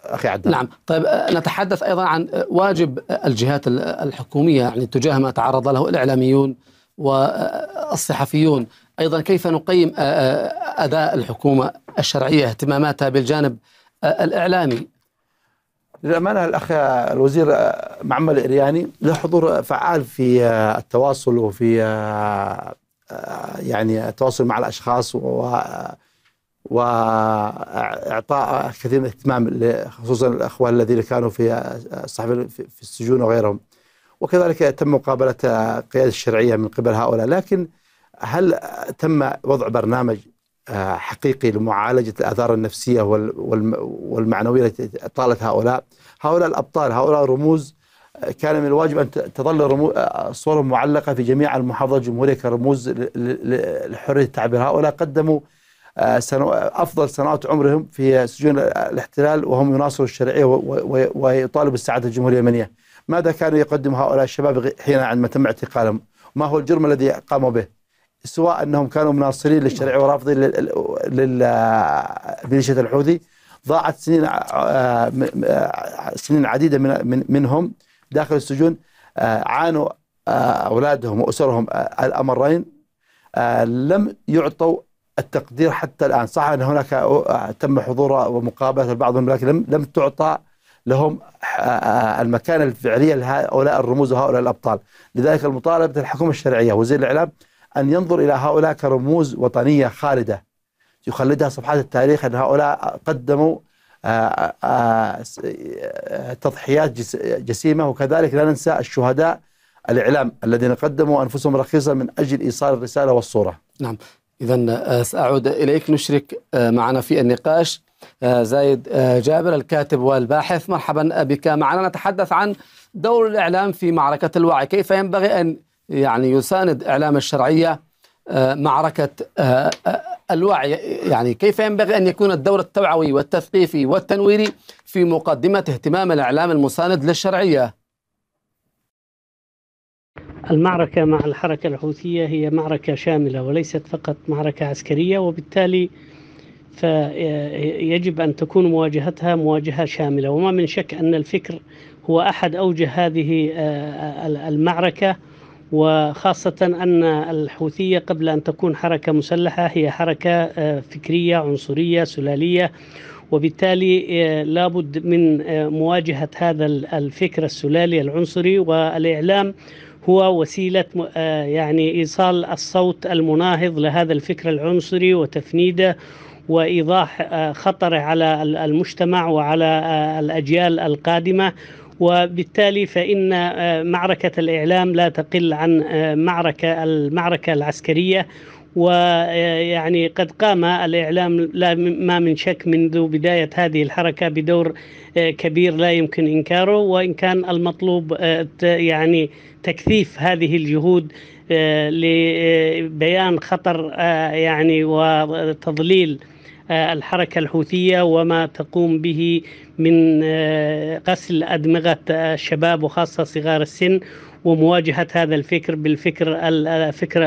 اخي عدنان. نعم، طيب آه، نتحدث ايضا عن واجب الجهات الحكوميه يعني تجاه ما تعرض له الاعلاميون والصحفيون أيضا كيف نقيم آه، آه، أداء الحكومة الشرعية اهتماماتها بالجانب آه، الإعلامي للأمانة الأخ الوزير معمل الإرياني له حضور فعال في التواصل وفي يعني التواصل مع الأشخاص و واعطاء كثير من الاهتمام خصوصا الاخوان الذين كانوا في الصحفيين في السجون وغيرهم وكذلك تم مقابله قياده الشرعيه من قبل هؤلاء لكن هل تم وضع برنامج آه، حقيقي لمعالجة الآثار النفسية والمعنوية التي طالت هؤلاء هؤلاء الأبطال هؤلاء الرموز آه، كان من الواجب أن تظل آه، صورهم معلقة في جميع المحافظة الجمهورية كرموز لحرية التعبير هؤلاء قدموا أفضل سنوات عمرهم في سجون الاحتلال وهم يناصروا الشرعية ويطالبوا السعادة الجمهورية اليمنية ماذا كانوا يقدم هؤلاء الشباب حين عندما تم اعتقالهم ما هو الجرم الذي قاموا به سواء انهم كانوا مناصرين للشريعه ورافضين لميليشيا الحوثي ضاعت سنين آه، آه، سنين عديده من منهم داخل السجون آه، عانوا اولادهم واسرهم الامرين لم يعطوا التقدير حتى الان صح ان هناك تم حضور ومقابله البعض لكن لم لم تعطى لهم المكانه الفعليه لهؤلاء الرموز وهؤلاء الابطال لذلك المطالبه الحكومه الشرعيه وزير الاعلام أن ينظر إلى هؤلاء كرموز وطنية خالدة يخلدها صفحات التاريخ أن هؤلاء قدموا آه، آه، آه، تضحيات جسيمة وكذلك لا ننسى الشهداء الإعلام الذين قدموا أنفسهم رخيصة من أجل إيصال الرسالة والصورة نعم إذا سأعود إليك نشرك معنا في النقاش زايد جابر الكاتب والباحث مرحبا بك معنا نتحدث عن دور الإعلام في معركة الوعي كيف ينبغي أن يعني يساند إعلام الشرعية آه، معركة آه، آه، الوعي يعني كيف ينبغي أن يكون الدور التوعوي والتثقيفي والتنويري في مقدمة اهتمام الإعلام المساند للشرعية المعركة مع الحركة الحوثية هي معركة شاملة وليست فقط معركة عسكرية وبالتالي فيجب أن تكون مواجهتها مواجهة شاملة وما من شك أن الفكر هو أحد أوجه هذه المعركة وخاصة أن الحوثية قبل أن تكون حركة مسلحة هي حركة آه، فكرية عنصرية سلالية وبالتالي آه، لابد من آه، مواجهة هذا الفكر السلالي العنصري والإعلام هو وسيلة يعني إيصال الصوت المناهض لهذا الفكر العنصري وتفنيده وإيضاح خطره على المجتمع وعلى الأجيال القادمة وبالتالي فإن آه، معركة الإعلام لا تقل عن آه، معركة المعركة العسكرية ويعني آه، قد قام الإعلام لا ما من شك منذ بداية هذه الحركة بدور كبير لا يمكن إنكاره وإن كان المطلوب يعني تكثيف هذه الجهود لبيان خطر يعني وتضليل آه، الحركة الحوثية وما تقوم به من آه، غسل أدمغة آه، الشباب وخاصة صغار السن ومواجهة هذا الفكر بالفكر الفكر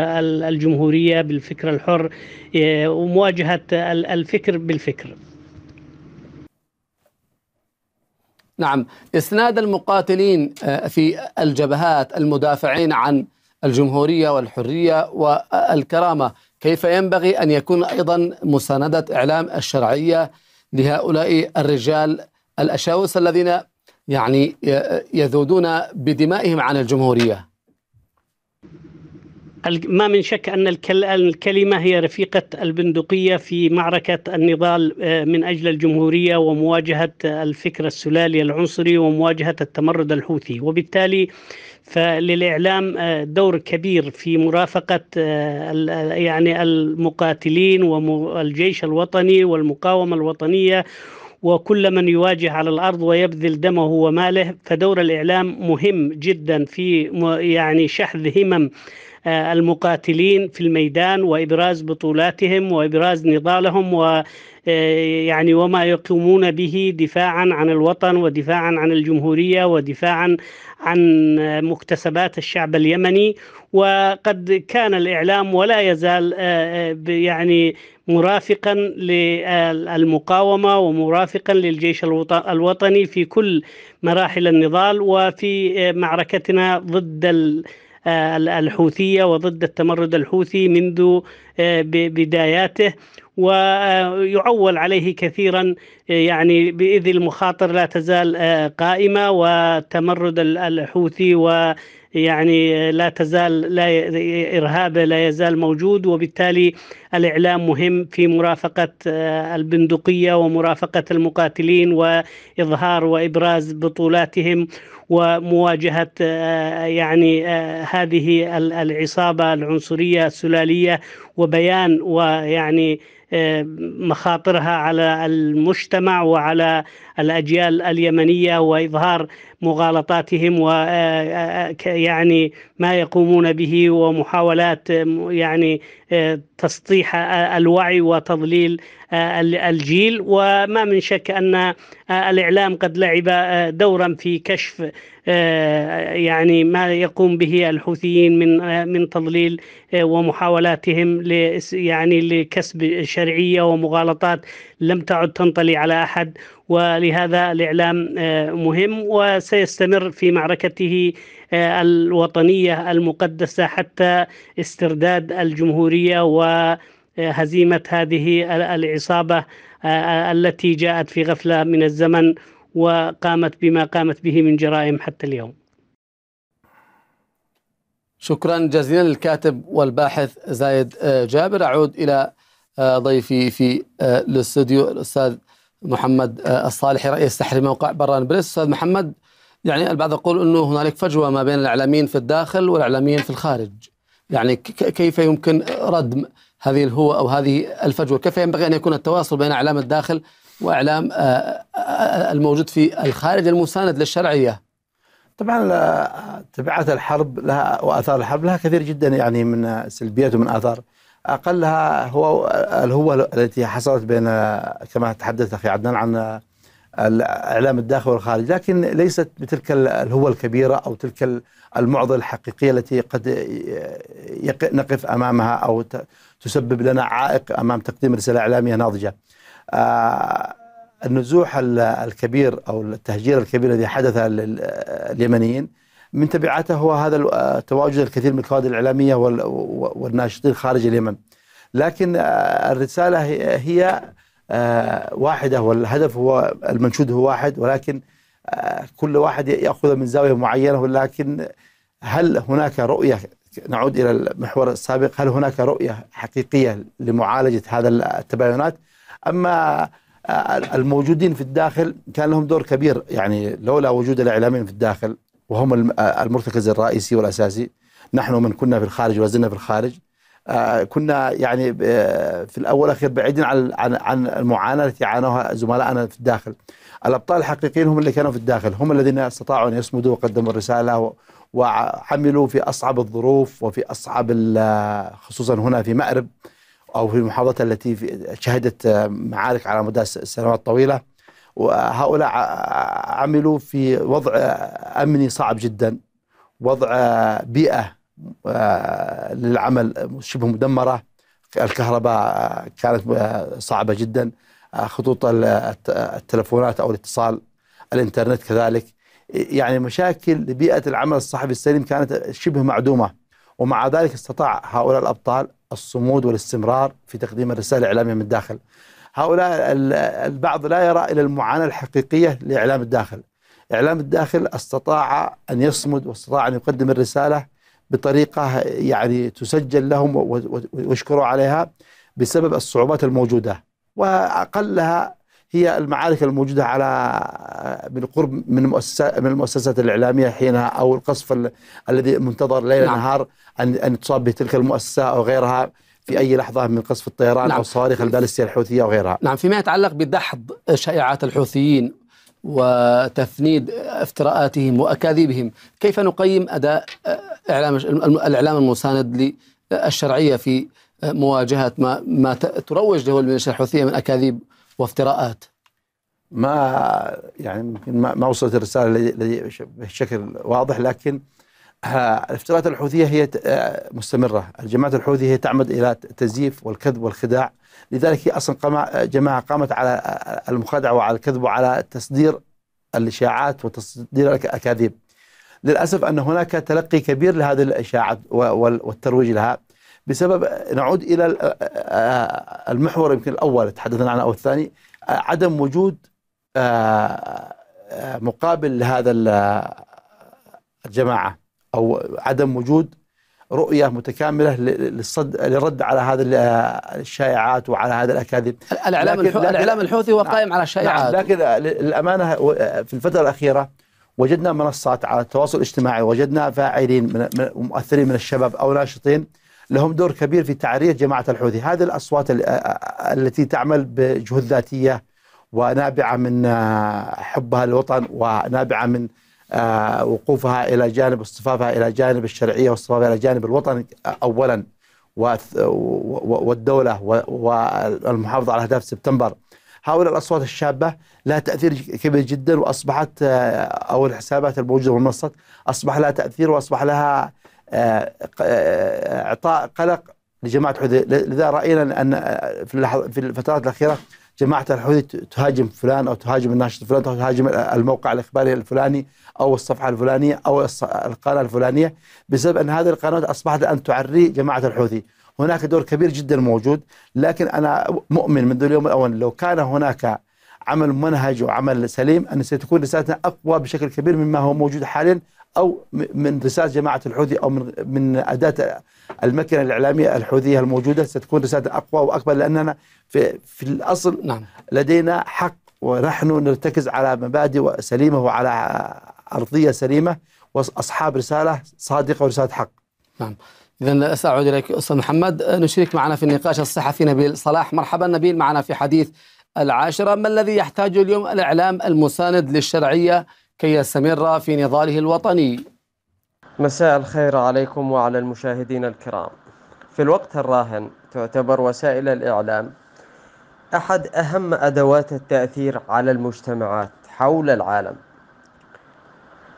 الجمهورية بالفكر الحر ومواجهة الفكر بالفكر نعم اسناد المقاتلين في الجبهات المدافعين عن الجمهوريه والحريه والكرامه كيف ينبغي أن يكون أيضا مساندة إعلام الشرعية لهؤلاء الرجال الأشاوس الذين يعني آه، آه، يذودون بدمائهم عن الجمهورية ما من شك أن الكلمة هي رفيقة البندقية في معركة النضال آه، من أجل الجمهورية ومواجهة الفكر السلالي العنصري ومواجهة التمرد الحوثي وبالتالي فللإعلام آه، دور كبير في مرافقة آه، آه، يعني المقاتلين والجيش الوطني والمقاومة الوطنية وكل من يواجه على الارض ويبذل دمه وماله فدور الاعلام مهم جدا في يعني شحذ همم المقاتلين في الميدان وابراز بطولاتهم وابراز نضالهم و آه، يعني وما يقومون به دفاعا عن الوطن ودفاعا عن الجمهورية ودفاعا عن مكتسبات الشعب اليمني وقد كان الإعلام ولا يزال آه، آه، يعني مرافقا للمقاومة ومرافقا للجيش الوطني في كل مراحل النضال وفي معركتنا ضد الحوثية وضد التمرد الحوثي منذ بداياته ويعول عليه كثيرا يعني بإذ المخاطر لا تزال آه، قائمة وتمرد الحوثي و يعني لا تزال لا إرهابه لا يزال موجود وبالتالي الإعلام مهم في مرافقة آه، البندقية ومرافقة المقاتلين وإظهار وإبراز بطولاتهم ومواجهة آه، يعني هذه العصابة العنصرية السلالية وبيان ويعني مخاطرها على المجتمع وعلى الاجيال اليمنيه واظهار مغالطاتهم ويعني ما يقومون به ومحاولات يعني تسطيح الوعي وتضليل الجيل وما من شك ان الاعلام قد لعب دورا في كشف آه، يعني ما يقوم به الحوثيين من آه، من تضليل آه، ومحاولاتهم يعني لكسب شرعيه ومغالطات لم تعد تنطلي على احد ولهذا الاعلام مهم وسيستمر في معركته الوطنيه المقدسه حتى استرداد الجمهوريه وهزيمه هذه العصابه التي جاءت في غفله من الزمن وقامت بما قامت به من جرائم حتى اليوم شكرا جزيلا للكاتب والباحث زايد آه، جابر أعود إلى آه، ضيفي في آه، الاستوديو الأستاذ محمد الصالحي رئيس تحرير موقع بران بريس أستاذ محمد يعني البعض يقول أنه هنالك فجوة ما بين الإعلاميين في الداخل والإعلاميين في الخارج يعني كيف يمكن ردم هذه الهوة أو هذه الفجوة كيف ينبغي أن يكون التواصل بين إعلام الداخل واعلام آه، آه، آه، الموجود في الخارج المساند للشرعيه طبعا تبعات الحرب لها واثار الحرب لها كثير جدا يعني من سلبيات ومن اثار اقلها هو الهوه التي حصلت بين كما تحدث اخي عدنان عن الاعلام الداخلي والخارج لكن ليست بتلك الهوه الكبيره او تلك المعضله الحقيقيه التي قد نقف امامها او تسبب لنا عائق امام تقديم رساله اعلاميه ناضجه. آه، النزوح الكبير او التهجير الكبير الذي حدث لليمنيين من تبعاته هو هذا تواجد الكثير من الكوادر الاعلاميه والناشطين خارج اليمن. لكن آه، الرساله هي آه، واحده والهدف هو المنشود هو واحد ولكن كل واحد ياخذ من زاويه معينه ولكن هل هناك رؤيه نعود الى المحور السابق هل هناك رؤيه حقيقيه لمعالجه هذا التباينات؟ أما الموجودين في الداخل كان لهم دور كبير يعني لولا وجود الإعلاميين في الداخل وهم المرتكز الرئيسي والأساسي نحن من كنا في الخارج وزلنا في الخارج آه، كنا يعني آه، في الأول والأخير بعيدين عن عن المعاناة التي عانوها زملائنا في الداخل الأبطال الحقيقيين هم اللي كانوا في الداخل هم الذين استطاعوا أن يصمدوا وقدموا الرسالة وعملوا في أصعب الظروف وفي أصعب خصوصا هنا في مأرب أو في المحافظات التي شهدت معارك على مدى سنوات طويلة وهؤلاء عملوا في وضع أمني صعب جدا وضع بيئة آه، للعمل شبه مدمرة الكهرباء آه، كانت آه، صعبة جدا خطوط التلفونات أو الاتصال الإنترنت كذلك يعني مشاكل بيئة العمل الصحفي السليم كانت شبه معدومة ومع ذلك استطاع هؤلاء الأبطال الصمود والاستمرار في تقديم الرسالة الإعلامية من الداخل هؤلاء البعض لا يرى إلى المعاناة الحقيقية لإعلام الداخل إعلام الداخل استطاع أن يصمد واستطاع أن يقدم الرسالة بطريقة يعني تسجل لهم ويشكروا عليها بسبب الصعوبات الموجودة وأقلها هي المعارك الموجودة على بالقرب من من المؤسسات الإعلامية حينها أو القصف الذي منتظر ليل نعم. نهار أن أن تصاب بتلك المؤسسة أو غيرها في أي لحظة من قصف الطيران نعم. أو صواريخ البالستية الحوثية وغيرها نعم فيما يتعلق بدحض شائعات الحوثيين وتفنيد افتراءاتهم وأكاذيبهم كيف نقيم أداء آه، إعلام الإعلام المساند للشرعية في مواجهة ما, ما تروج له الميليشيا الحوثية من أكاذيب وافتراءات ما يعني يمكن ما وصلت الرساله بشكل واضح لكن آه، الافتراءات الحوثيه هي آه، مستمره، الجماعه الحوثيه هي تعمد الى التزييف والكذب والخداع، لذلك هي اصلا آه، جماعه قامت على المخادعه وعلى الكذب وعلى تصدير الاشاعات وتصدير الاكاذيب. للاسف ان هناك تلقي كبير لهذه الاشاعات والترويج لها بسبب نعود الى المحور يمكن الاول تحدثنا عنه او الثاني عدم وجود آه، آه، مقابل لهذا الجماعه او عدم وجود رؤيه متكامله للصد للرد على هذه الشائعات وعلى هذا الاكاذيب الاعلام الاعلام الحوثي هو نعم. قائم على الشائعات نعم، لكن للامانه في الفتره الاخيره وجدنا منصات على التواصل الاجتماعي وجدنا فاعلين من... من الشباب او ناشطين لهم دور كبير في تعرية جماعة الحوثي هذه الأصوات التي تعمل بجهود ذاتية ونابعة من آه، حبها للوطن ونابعة من آه، وقوفها إلى جانب اصطفافها إلى جانب الشرعية واصطفافها إلى جانب الوطن أولا والدولة والمحافظة على أهداف سبتمبر هؤلاء الأصوات الشابة لها تأثير كبير جدا وأصبحت آه، أو الحسابات الموجودة والمنصات أصبح لها تأثير وأصبح لها آه، آه، اعطاء قلق لجماعه الحوثي لذا راينا ان آه، في في الفترات الاخيره جماعه الحوثي تهاجم فلان او تهاجم الناشط فلان او تهاجم الموقع الاخباري الفلاني او الصفحه الفلانيه او القناه الفلانيه بسبب ان هذه القنوات اصبحت الان تعري جماعه الحوثي هناك دور كبير جدا موجود لكن انا مؤمن منذ اليوم الاول لو كان هناك عمل منهج وعمل سليم ان ستكون رسالتنا اقوى بشكل كبير مما هو موجود حاليا أو من رسالة جماعة الحوثي أو من من أداة المكنة الإعلامية الحوثية الموجودة ستكون رسالة أقوى وأكبر لأننا في, في الأصل نعم. لدينا حق ونحن نرتكز على مبادئ سليمة وعلى أرضية سليمة وأصحاب رسالة صادقة ورسالة حق نعم إذا سأعود إليك أستاذ محمد نشرك معنا في النقاش الصحفي نبيل صلاح مرحبا نبيل معنا في حديث العاشرة ما الذي يحتاجه اليوم الإعلام المساند للشرعية كي يستمر في نضاله الوطني مساء الخير عليكم وعلى المشاهدين الكرام في الوقت الراهن تعتبر وسائل الإعلام أحد أهم أدوات التأثير على المجتمعات حول العالم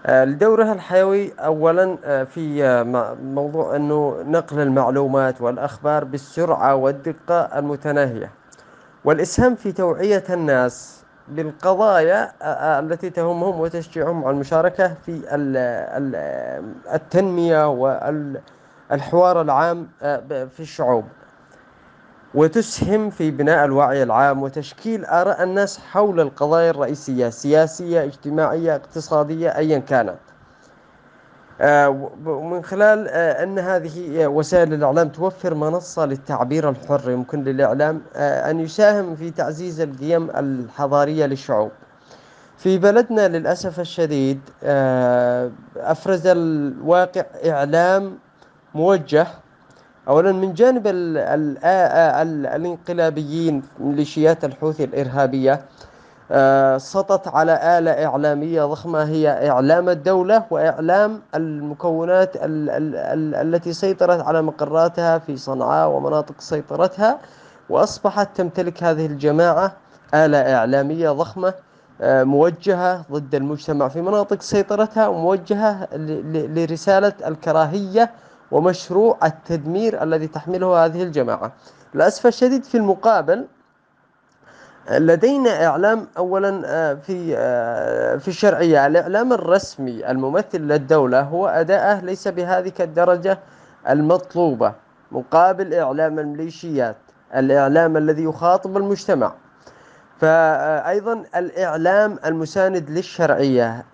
آه، لدورها الحيوي اولا آه، في آه، موضوع انه نقل المعلومات والاخبار بالسرعه والدقه المتناهيه والاسهام في توعيه الناس للقضايا آه، آه، التي تهمهم وتشجعهم على المشاركة في التنمية والحوار العام آه، في الشعوب وتسهم في بناء الوعي العام وتشكيل آراء الناس حول القضايا الرئيسية سياسية اجتماعية اقتصادية أيا كانت آه، ومن خلال آه، أن هذه آه، وسائل الإعلام توفر منصة للتعبير الحر يمكن للإعلام أن يساهم في تعزيز القيم الحضارية للشعوب في بلدنا للأسف الشديد أفرز الواقع إعلام موجه أولا من جانب الانقلابيين ميليشيات الحوثي الإرهابية آه، سطت على آلة إعلامية ضخمة هي إعلام الدولة وإعلام المكونات ال ال ال التي سيطرت على مقراتها في صنعاء ومناطق سيطرتها وأصبحت تمتلك هذه الجماعة آلة إعلامية ضخمة آه، موجهة ضد المجتمع في مناطق سيطرتها وموجهة لرسالة الكراهية ومشروع التدمير الذي تحمله هذه الجماعة للأسف الشديد في المقابل لدينا إعلام أولا آه، في آه، في الشرعية الإعلام الرسمي الممثل للدولة هو أداءه ليس بهذه الدرجة المطلوبة مقابل إعلام الميليشيات الإعلام الذي يخاطب المجتمع فأيضا الإعلام المساند للشرعية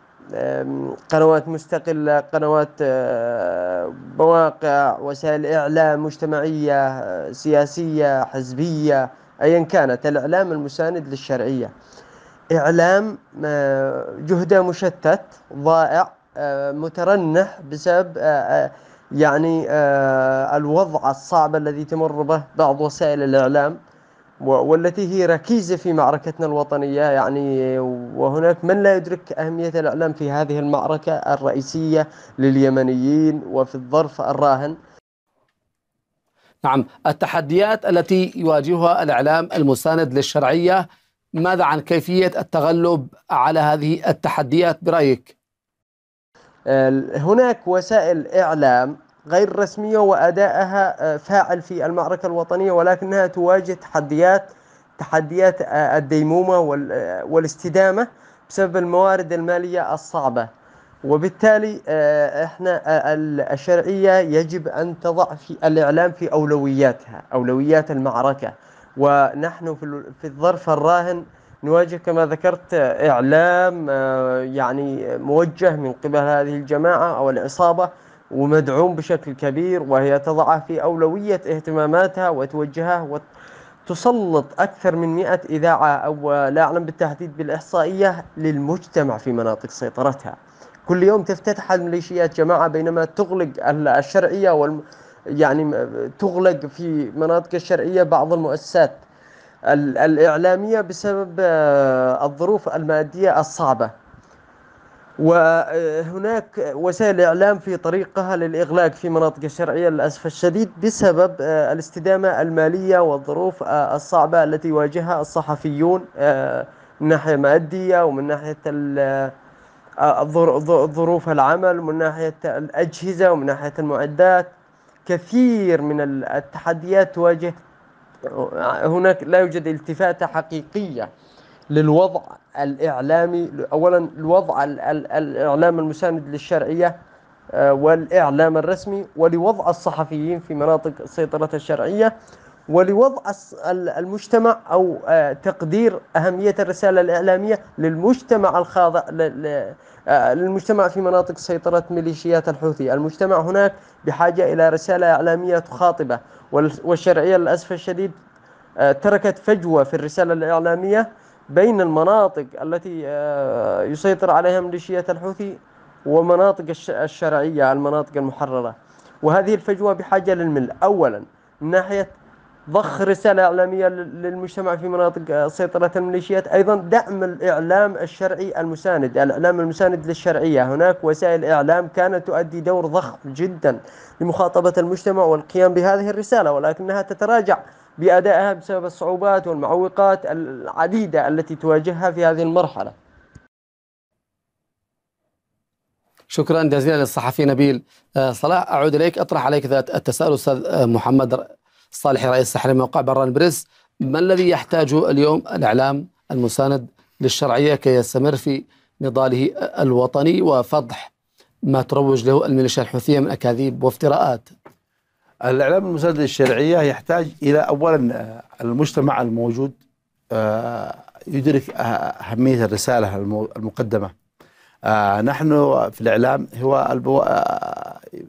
قنوات مستقلة قنوات آه، مواقع وسائل إعلام مجتمعية سياسية حزبية أيا كانت الإعلام المساند للشرعية إعلام آه، جهده مشتت ضائع آه، مترنح بسبب آه، يعني الوضع الصعب الذي تمر به بعض وسائل الإعلام والتي هي ركيزة في معركتنا الوطنية يعني وهناك من لا يدرك أهمية الإعلام في هذه المعركة الرئيسية لليمنيين وفي الظرف الراهن نعم التحديات التي يواجهها الإعلام المساند للشرعية ماذا عن كيفية التغلب على هذه التحديات برأيك؟ هناك وسائل إعلام غير رسمية وأدائها آه، فاعل في المعركة الوطنية ولكنها تواجه تحديات تحديات آه، الديمومة آه، والاستدامة بسبب الموارد المالية الصعبة وبالتالي آه، احنا آه، الشرعيه يجب ان تضع في الاعلام في اولوياتها، اولويات المعركه، ونحن في الظرف الراهن نواجه كما ذكرت آه، اعلام يعني موجه من قبل هذه الجماعه او العصابه ومدعوم بشكل كبير وهي تضعه في اولويه اهتماماتها وتوجهه وتسلط أكثر من 100 إذاعة أو لا أعلم بالتحديد بالإحصائية للمجتمع في مناطق سيطرتها كل يوم تفتتح الميليشيات جماعة بينما تغلق الشرعية والم... يعني تغلق في مناطق الشرعية بعض المؤسسات الإعلامية بسبب آه، الظروف المادية الصعبة وهناك وسائل الإعلام في طريقها للإغلاق في مناطق الشرعية للأسف الشديد بسبب آه، الاستدامة المالية والظروف آه، الصعبة التي يواجهها الصحفيون من ناحية مادية ومن ناحية ظروف العمل من ناحية الأجهزة ومن ناحية المعدات كثير من التحديات تواجه هناك لا يوجد التفاتة حقيقية للوضع الإعلامي أولا الوضع الإعلام المساند للشرعية آه، والإعلام الرسمي ولوضع الصحفيين في مناطق سيطرة الشرعية ولوضع المجتمع أو آه، تقدير أهمية الرسالة الإعلامية للمجتمع الخاضع آه، للمجتمع في مناطق سيطرة ميليشيات الحوثي المجتمع هناك بحاجة إلى رسالة إعلامية تخاطبة والشرعية للأسف الشديد آه، تركت فجوة في الرسالة الإعلامية بين المناطق التي يسيطر عليها ميليشيات الحوثي ومناطق الشرعية المناطق المحررة وهذه الفجوة بحاجة للمل أولا من ناحية ضخ رسالة إعلامية للمجتمع في مناطق آه، سيطرة الميليشيات أيضا دعم الإعلام الشرعي المساند يعني الإعلام المساند للشرعية هناك وسائل إعلام كانت تؤدي دور ضخم جدا لمخاطبة المجتمع والقيام بهذه الرسالة ولكنها تتراجع بأدائها بسبب الصعوبات والمعوقات العديدة التي تواجهها في هذه المرحلة شكرا جزيلا للصحفي نبيل آه، صلاح أعود إليك أطرح عليك ذات التساؤل أستاذ آه، محمد صالح رئيس تحرير موقع بران بريس ما الذي يحتاجه اليوم الإعلام المساند للشرعية كي يستمر في نضاله الوطني وفضح ما تروج له الميليشيا الحوثية من أكاذيب وافتراءات الإعلام المساند للشرعية يحتاج إلى أولا آه، المجتمع الموجود آه، يدرك أه، أهمية الرسالة المقدمة نحن في الإعلام هو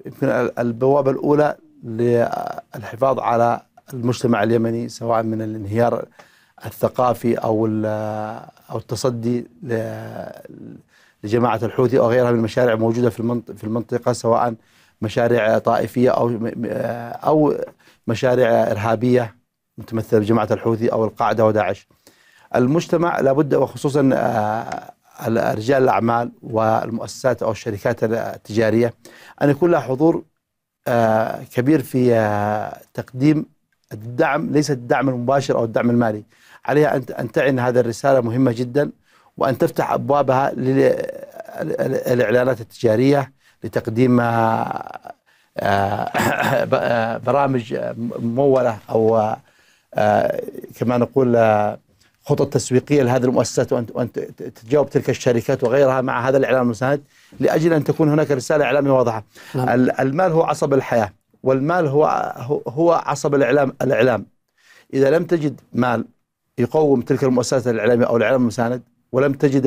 يمكن البوابة الأولى للحفاظ على المجتمع اليمني سواء من الانهيار الثقافي او او التصدي لجماعه الحوثي او غيرها من المشاريع الموجوده في في المنطقه سواء مشاريع طائفيه او او مشاريع ارهابيه متمثله بجماعه الحوثي او القاعده وداعش. المجتمع لابد وخصوصا آه، رجال الاعمال والمؤسسات او الشركات التجاريه ان يكون لها حضور آه، كبير في آه، تقديم الدعم ليس الدعم المباشر او الدعم المالي عليها ان ان تعن هذه الرساله مهمه جدا وان تفتح ابوابها للاعلانات التجاريه لتقديم آه، برامج مموله او كما نقول خطط تسويقيه لهذه المؤسسات وان تجاوب تلك الشركات وغيرها مع هذا الاعلان المساند لاجل ان تكون هناك رساله اعلاميه واضحه نعم. المال هو عصب الحياه والمال هو هو عصب الاعلام الاعلام اذا لم تجد مال يقوم تلك المؤسسات الاعلاميه او الاعلام المساند ولم تجد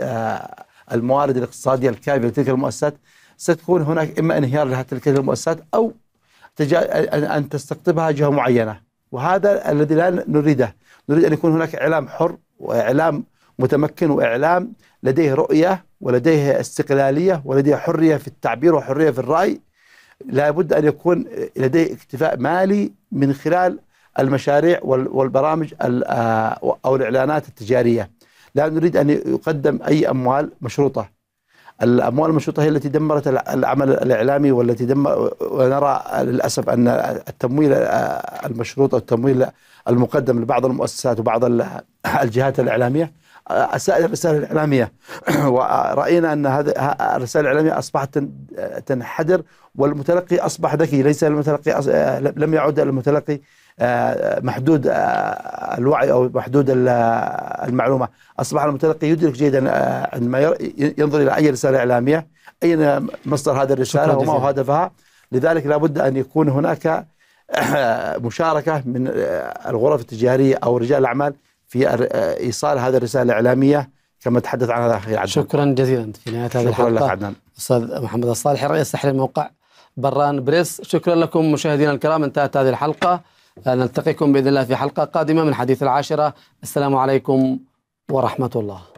آه، الموارد الاقتصاديه الكافيه لتلك المؤسسات ستكون هناك اما انهيار لها تلك المؤسسات او ان تستقطبها جهه معينه وهذا الذي لا نريده نريد ان يكون هناك اعلام حر واعلام متمكن واعلام لديه رؤيه ولديه استقلالية ولديه حرية في التعبير وحرية في الرأي لابد أن يكون لديه اكتفاء مالي من خلال المشاريع والبرامج آه، أو الإعلانات التجارية لا نريد أن يقدم أي أموال مشروطة الأموال المشروطة هي التي دمرت العمل الإعلامي والتي دمر ونرى للأسف أن التمويل آه، المشروط أو التمويل المقدم لبعض المؤسسات وبعض الجهات الإعلامية سائر الرسائل الإعلامية ورأينا أن هذه الرسائل الإعلامية أصبحت تنحدر والمتلقي أصبح ذكي ليس المتلقي آه، لم يعد المتلقي آه، محدود آه، الوعي أو محدود المعلومة أصبح المتلقي يدرك جيدا عندما ينظر إلى أي رسالة إعلامية أين مصدر هذه الرسالة وما هو هدفها لذلك لابد أن يكون هناك مشاركة من الغرف التجارية أو رجال الأعمال في آه، ايصال هذه الرساله الاعلاميه كما تحدث عنها الاخ عدنان شكرا جزيلا في نهايه هذه الحلقه شكرا لك عدنان استاذ محمد الصالح رئيس تحرير موقع بران بريس شكرا لكم مشاهدينا الكرام انتهت هذه الحلقه آه، نلتقيكم باذن الله في حلقه قادمه من حديث العاشره السلام عليكم ورحمه الله